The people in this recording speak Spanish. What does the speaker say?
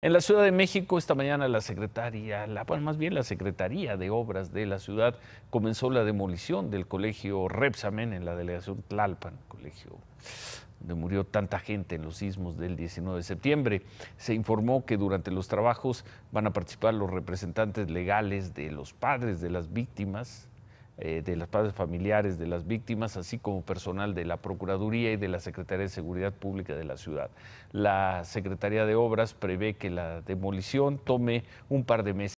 En la Ciudad de México esta mañana la secretaria, más bien la Secretaría de Obras de la ciudad comenzó la demolición del colegio Repsamen en la delegación Tlalpan, colegio donde murió tanta gente en los sismos del 19 de septiembre. Se informó que durante los trabajos van a participar los representantes legales de los padres de las víctimas, eh, de las padres familiares de las víctimas, así como personal de la Procuraduría y de la Secretaría de Seguridad Pública de la ciudad. La Secretaría de Obras prevé que la demolición tome un par de meses.